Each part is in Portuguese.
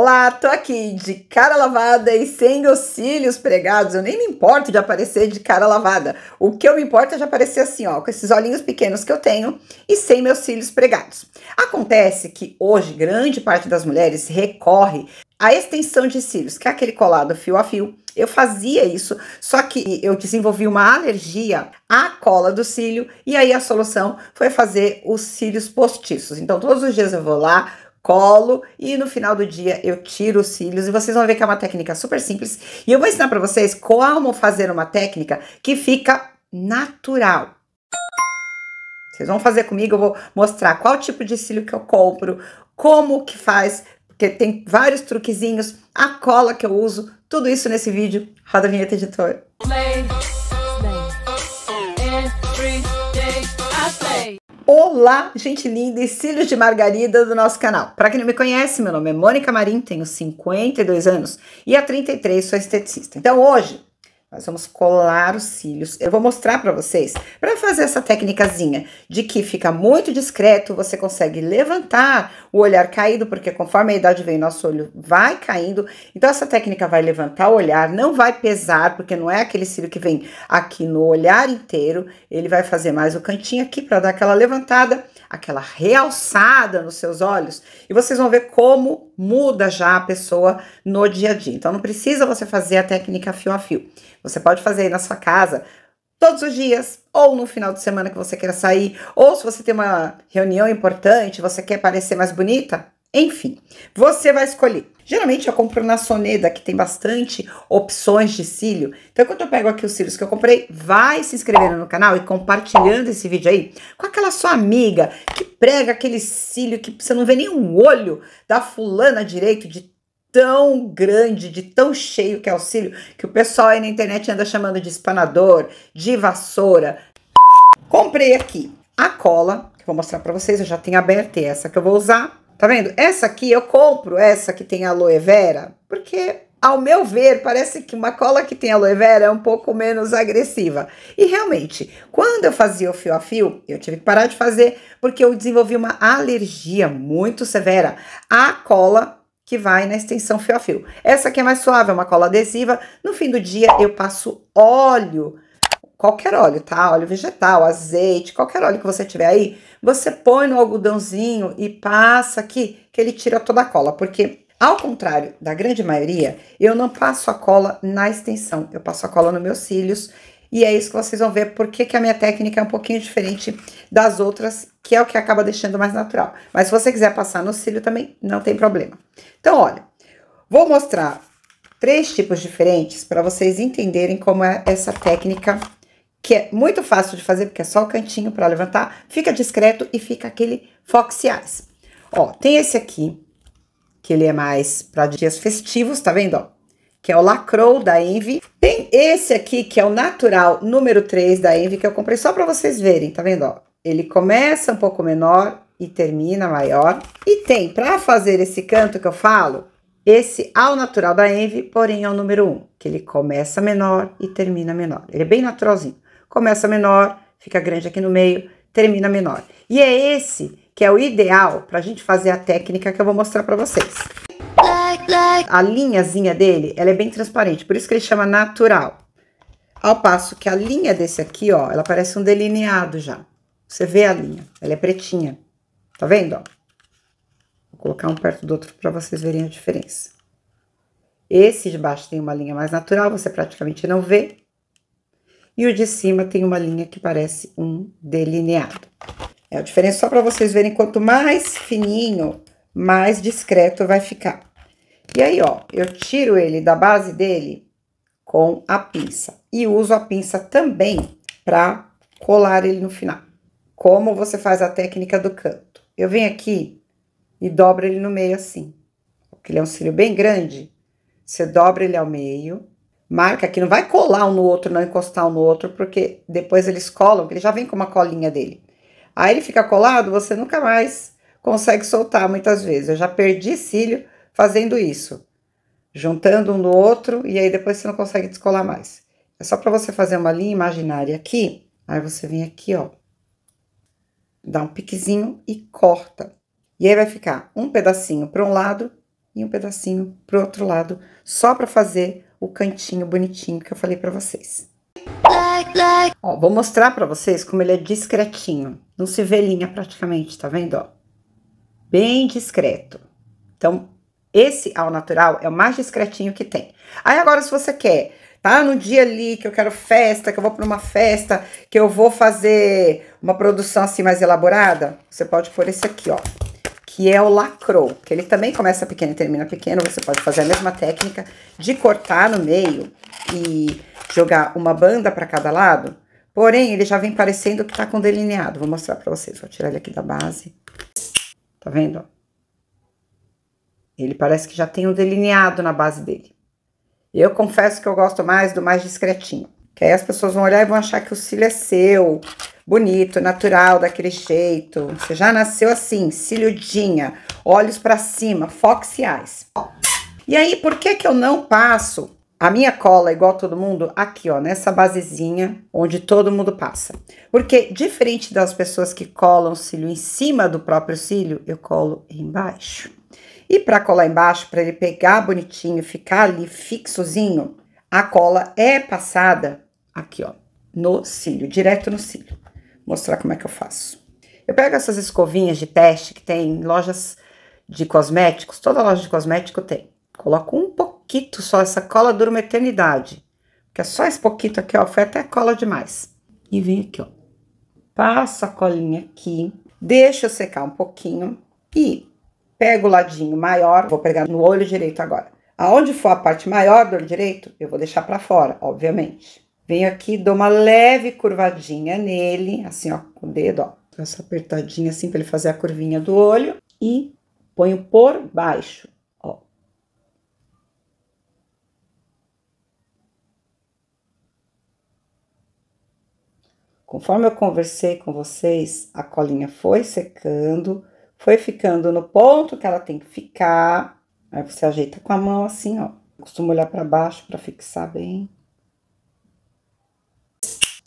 Olá, tô aqui de cara lavada e sem os cílios pregados. Eu nem me importo de aparecer de cara lavada. O que eu me importo é de aparecer assim, ó, com esses olhinhos pequenos que eu tenho e sem meus cílios pregados. Acontece que hoje grande parte das mulheres recorre à extensão de cílios, que é aquele colado fio a fio. Eu fazia isso, só que eu desenvolvi uma alergia à cola do cílio e aí a solução foi fazer os cílios postiços. Então todos os dias eu vou lá colo e no final do dia eu tiro os cílios e vocês vão ver que é uma técnica super simples e eu vou ensinar para vocês como fazer uma técnica que fica natural. Vocês vão fazer comigo, eu vou mostrar qual tipo de cílio que eu compro, como que faz, porque tem vários truquezinhos, a cola que eu uso, tudo isso nesse vídeo. Roda a vinheta, editor. Olá, gente linda e cílios de margarida do nosso canal. Para quem não me conhece, meu nome é Mônica Marim, tenho 52 anos e há 33 sou esteticista. Então hoje nós vamos colar os cílios. Eu vou mostrar para vocês, para fazer essa técnicazinha de que fica muito discreto, você consegue levantar o olhar caído, porque conforme a idade vem, nosso olho vai caindo. Então, essa técnica vai levantar o olhar, não vai pesar, porque não é aquele cílio que vem aqui no olhar inteiro. Ele vai fazer mais o cantinho aqui para dar aquela levantada, aquela realçada nos seus olhos. E vocês vão ver como muda já a pessoa no dia a dia. Então não precisa você fazer a técnica fio a fio. Você pode fazer aí na sua casa todos os dias ou no final de semana que você queira sair, ou se você tem uma reunião importante, você quer parecer mais bonita, enfim, você vai escolher. Geralmente eu compro na Soneda, que tem bastante opções de cílio. Então, quando eu pego aqui os cílios que eu comprei, vai se inscrevendo no canal e compartilhando esse vídeo aí com aquela sua amiga que prega aquele cílio que você não vê nem um olho da fulana direito de tão grande, de tão cheio que é o cílio, que o pessoal aí na internet anda chamando de espanador, de vassoura. Comprei aqui a cola, que eu vou mostrar para vocês, eu já tenho aberta e é essa que eu vou usar Tá vendo? Essa aqui eu compro, essa que tem aloe vera, porque ao meu ver, parece que uma cola que tem aloe vera é um pouco menos agressiva. E realmente, quando eu fazia o fio a fio, eu tive que parar de fazer porque eu desenvolvi uma alergia muito severa à cola que vai na extensão fio a fio. Essa aqui é mais suave, é uma cola adesiva. No fim do dia, eu passo óleo qualquer óleo, tá? Óleo vegetal, azeite, qualquer óleo que você tiver aí, você põe no algodãozinho e passa aqui, que ele tira toda a cola, porque ao contrário da grande maioria, eu não passo a cola na extensão, eu passo a cola nos meus cílios. E é isso que vocês vão ver porque que a minha técnica é um pouquinho diferente das outras, que é o que acaba deixando mais natural. Mas se você quiser passar no cílio também, não tem problema. Então, olha, vou mostrar três tipos diferentes para vocês entenderem como é essa técnica que é muito fácil de fazer, porque é só o cantinho para levantar, fica discreto e fica aquele fox eyes. Ó, tem esse aqui, que ele é mais para dias festivos, tá vendo, ó? Que é o Lacrou da Envy. Tem esse aqui, que é o Natural número 3 da Envy, que eu comprei só para vocês verem, tá vendo, ó? Ele começa um pouco menor e termina maior. E tem, para fazer esse canto que eu falo, esse ao natural da Envy, porém é o número 1, que ele começa menor e termina menor. Ele é bem naturalzinho começa menor, fica grande aqui no meio, termina menor. E é esse que é o ideal para a gente fazer a técnica que eu vou mostrar para vocês. A linhazinha dele, ela é bem transparente, por isso que ele chama natural. Ao passo que a linha desse aqui, ó, ela parece um delineado já. Você vê a linha, ela é pretinha. Tá vendo, ó? Vou colocar um perto do outro para vocês verem a diferença. Esse de baixo tem uma linha mais natural, você praticamente não vê e o de cima tem uma linha que parece um delineado. É a diferença só para vocês verem quanto mais fininho, mais discreto vai ficar. E aí, ó, eu tiro ele da base dele com a pinça. E uso a pinça também para colar ele no final. Como você faz a técnica do canto. Eu venho aqui e dobro ele no meio assim. Porque ele é um cílio bem grande. Você dobra ele ao meio marca aqui, não vai colar um no outro, não encostar um no outro, porque depois eles colam, ele já vem com uma colinha dele. Aí ele fica colado, você nunca mais consegue soltar muitas vezes. Eu já perdi cílio fazendo isso, juntando um no outro e aí depois você não consegue descolar mais. É só para você fazer uma linha imaginária aqui, aí você vem aqui, ó, dá um piquezinho e corta. E aí vai ficar um pedacinho para um lado e um pedacinho para o outro lado, só para fazer o cantinho bonitinho que eu falei para vocês. Ó, vou mostrar para vocês como ele é discretinho. Não se vê linha praticamente, tá vendo? Ó, bem discreto. Então, esse ao natural é o mais discretinho que tem. Aí agora, se você quer, tá no dia ali que eu quero festa, que eu vou para uma festa, que eu vou fazer uma produção assim mais elaborada, você pode pôr esse aqui, ó que é o lacrou, que ele também começa pequeno e termina pequeno, você pode fazer a mesma técnica de cortar no meio e jogar uma banda para cada lado, porém ele já vem parecendo que tá com delineado, vou mostrar para vocês, vou tirar ele aqui da base, tá vendo? Ele parece que já tem um delineado na base dele. Eu confesso que eu gosto mais do mais discretinho, que aí as pessoas vão olhar e vão achar que o cílio é seu, bonito, natural, daquele jeito. Você já nasceu assim, cilhudinha, olhos para cima, foxiais. E aí, por que que eu não passo a minha cola, igual todo mundo, aqui, ó, nessa basezinha onde todo mundo passa. Porque, diferente das pessoas que colam o cílio em cima do próprio cílio, eu colo embaixo. E para colar embaixo, para ele pegar bonitinho, ficar ali fixozinho, a cola é passada aqui, ó, no cílio, direto no cílio mostrar como é que eu faço. Eu pego essas escovinhas de teste que tem lojas de cosméticos, toda loja de cosmético tem. Coloco um pouquito só, essa cola dura uma eternidade. Porque é só esse pouquinho aqui, ó, foi até cola demais. E vem aqui, ó. Passo a colinha aqui, deixa eu secar um pouquinho e pego o ladinho maior, vou pegar no olho direito agora. Aonde for a parte maior do olho direito, eu vou deixar para fora, obviamente. Venho aqui, dou uma leve curvadinha nele, assim, ó, com o dedo, ó. Essa apertadinha assim para ele fazer a curvinha do olho e ponho por baixo, ó. Conforme eu conversei com vocês, a colinha foi secando, foi ficando no ponto que ela tem que ficar. Aí você ajeita com a mão assim, ó. Eu costumo olhar para baixo para fixar bem.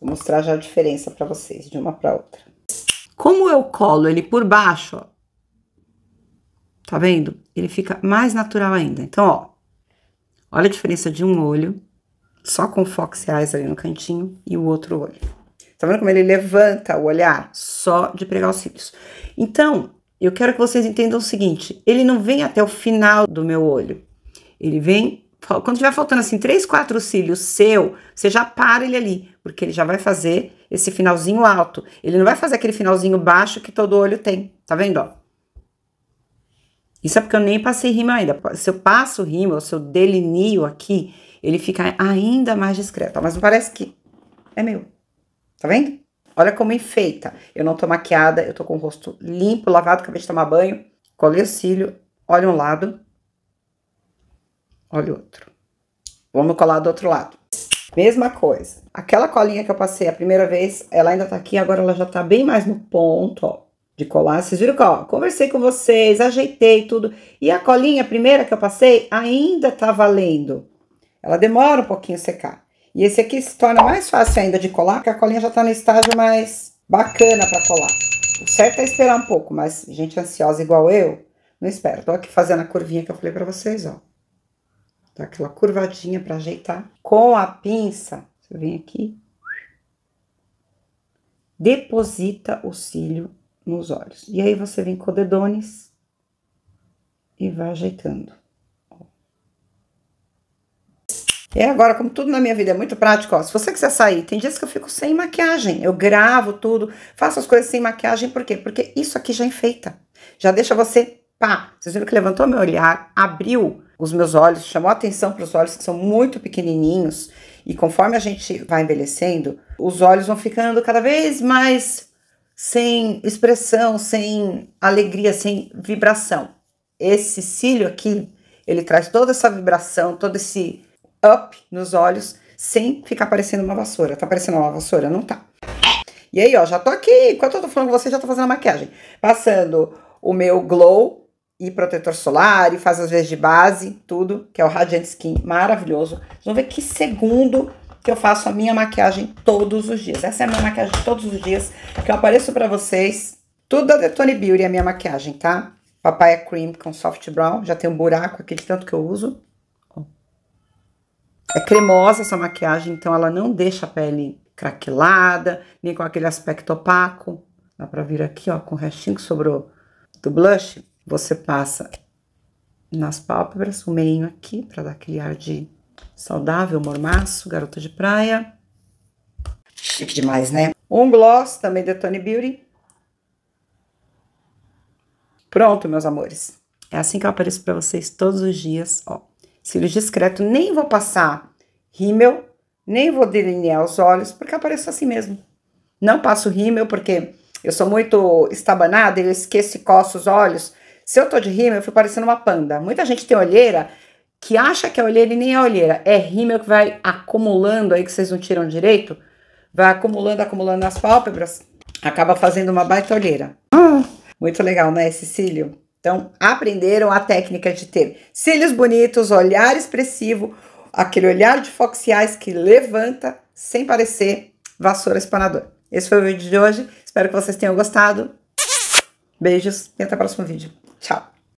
Vou mostrar já a diferença para vocês, de uma para outra. Como eu colo ele por baixo, ó, tá vendo? Ele fica mais natural ainda. Então, ó, olha a diferença de um olho, só com Fox Eyes ali no cantinho, e o outro olho. Tá vendo como ele levanta o olhar? Só de pregar os cílios. Então, eu quero que vocês entendam o seguinte, ele não vem até o final do meu olho, ele vem quando tiver faltando assim três, quatro cílios seu, você já para ele ali, porque ele já vai fazer esse finalzinho alto. Ele não vai fazer aquele finalzinho baixo que todo olho tem. Tá vendo, ó? Isso é porque eu nem passei rímel ainda. Se eu passo rímel, se eu delineio aqui, ele fica ainda mais discreto. Mas não parece que é meu. Tá vendo? Olha como enfeita. Eu não tô maquiada, eu tô com o rosto limpo, lavado, acabei de tomar banho. Colei o cílio, olha um lado. Olha o outro. Vamos colar do outro lado. Mesma coisa. Aquela colinha que eu passei a primeira vez, ela ainda tá aqui, agora ela já tá bem mais no ponto, ó, de colar. Vocês viram que, ó, conversei com vocês, ajeitei tudo. E a colinha primeira que eu passei ainda tá valendo. Ela demora um pouquinho secar. E esse aqui se torna mais fácil ainda de colar, porque a colinha já tá no estágio mais bacana para colar. O certo é esperar um pouco, mas gente ansiosa igual eu, não espera. Tô aqui fazendo a curvinha que eu falei para vocês, ó dá aquela curvadinha para ajeitar. Com a pinça, você vem aqui, deposita o cílio nos olhos. E aí você vem com o dedones e vai ajeitando. e agora, como tudo na minha vida é muito prático, ó, se você quiser sair, tem dias que eu fico sem maquiagem, eu gravo tudo, faço as coisas sem maquiagem, por quê? Porque isso aqui já enfeita, já deixa você pá, vocês viram que levantou meu olhar, abriu os meus olhos, chamou atenção para os olhos que são muito pequenininhos e conforme a gente vai envelhecendo, os olhos vão ficando cada vez mais sem expressão, sem alegria, sem vibração. Esse cílio aqui, ele traz toda essa vibração, todo esse up nos olhos, sem ficar parecendo uma vassoura. Tá parecendo uma vassoura? Não tá. E aí, ó, já tô aqui, enquanto eu tô falando com você, já tô fazendo a maquiagem. Passando o meu glow e protetor solar e faz às vezes de base, tudo, que é o Radiant Skin maravilhoso. Vocês vão ver que segundo que eu faço a minha maquiagem todos os dias. Essa é a minha maquiagem todos os dias, que eu apareço pra vocês. Tudo da TONY Beauty é a minha maquiagem, tá? Papaya é Cream com Soft Brown. Já tem um buraco aqui de tanto que eu uso. É cremosa essa maquiagem, então ela não deixa a pele craquelada, nem com aquele aspecto opaco. Dá pra vir aqui, ó, com o restinho que sobrou do blush você passa nas pálpebras, o meio aqui, para dar aquele ar de saudável, mormaço, garota de praia. Chique demais, né? Um gloss também da Tony Beauty. Pronto, meus amores. É assim que eu apareço para vocês todos os dias, ó. Cílios discreto, nem vou passar rímel, nem vou delinear os olhos, porque apareço assim mesmo. Não passo rímel porque eu sou muito estabanada, eu esqueço e coço os olhos, se eu tô de rímel, eu fico parecendo uma panda. Muita gente tem olheira que acha que é olheira e nem é olheira. É rímel que vai acumulando aí, que vocês não tiram direito. Vai acumulando, acumulando nas pálpebras. Acaba fazendo uma baita olheira. Ah, muito legal, né, esse cílio? Então, aprenderam a técnica de ter cílios bonitos, olhar expressivo, aquele olhar de foxiais que levanta sem parecer vassoura espanadora. Esse foi o vídeo de hoje. Espero que vocês tenham gostado. Beijos e até o próximo vídeo. Tchau!